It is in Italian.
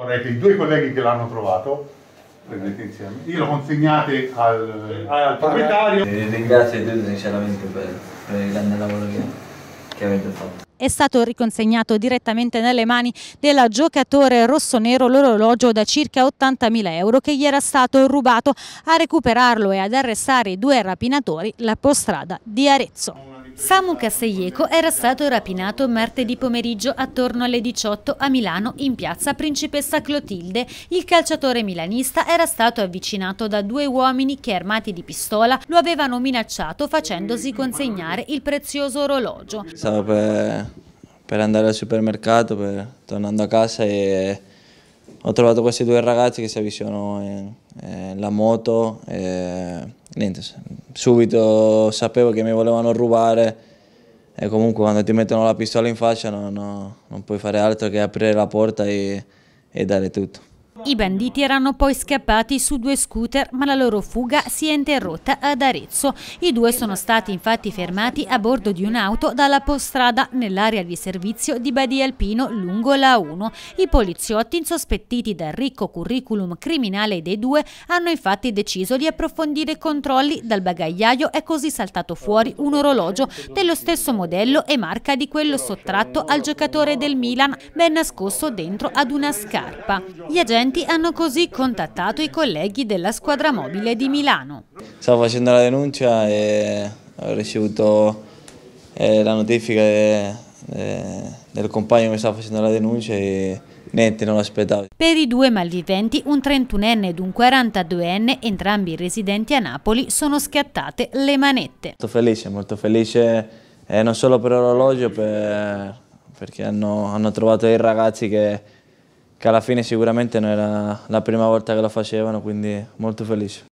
Vorrei i due colleghi che l'hanno trovato prendete insieme. Io lo consegnate al, ah, al proprietario. Eh, ringrazio tutti sinceramente per, per, il grande lavoro che, che avete fatto è stato riconsegnato direttamente nelle mani del giocatore rossonero l'orologio da circa 80.000 euro che gli era stato rubato a recuperarlo e ad arrestare i due rapinatori la postrada di Arezzo. Samu Casteieco era stato rapinato martedì pomeriggio attorno alle 18 a Milano in piazza Principessa Clotilde. Il calciatore milanista era stato avvicinato da due uomini che armati di pistola lo avevano minacciato facendosi consegnare il prezioso orologio. Stavo per, per andare al supermercato, per, tornando a casa e ho trovato questi due ragazzi che si avvicinano eh, la moto e niente, subito sapevo che mi volevano rubare e comunque quando ti mettono la pistola in faccia no, no, non puoi fare altro che aprire la porta e, e dare tutto. I banditi erano poi scappati su due scooter ma la loro fuga si è interrotta ad Arezzo. I due sono stati infatti fermati a bordo di un'auto dalla postrada nell'area di servizio di Badia Alpino lungo la 1. I poliziotti insospettiti dal ricco curriculum criminale dei due hanno infatti deciso di approfondire i controlli dal bagagliaio è così saltato fuori un orologio dello stesso modello e marca di quello sottratto al giocatore del Milan ben nascosto dentro ad una scarpa. Gli agenti studenti hanno così contattato i colleghi della squadra mobile di Milano. Stavo facendo la denuncia e ho ricevuto eh, la notifica eh, del compagno che mi stava facendo la denuncia e niente, non l'aspettavo. Per i due malviventi, un 31enne ed un 42enne, entrambi residenti a Napoli, sono scattate le manette. Molto felice, molto felice eh, non solo per l'orologio, per, perché hanno, hanno trovato dei ragazzi che che alla fine sicuramente non era la prima volta che lo facevano, quindi molto felice.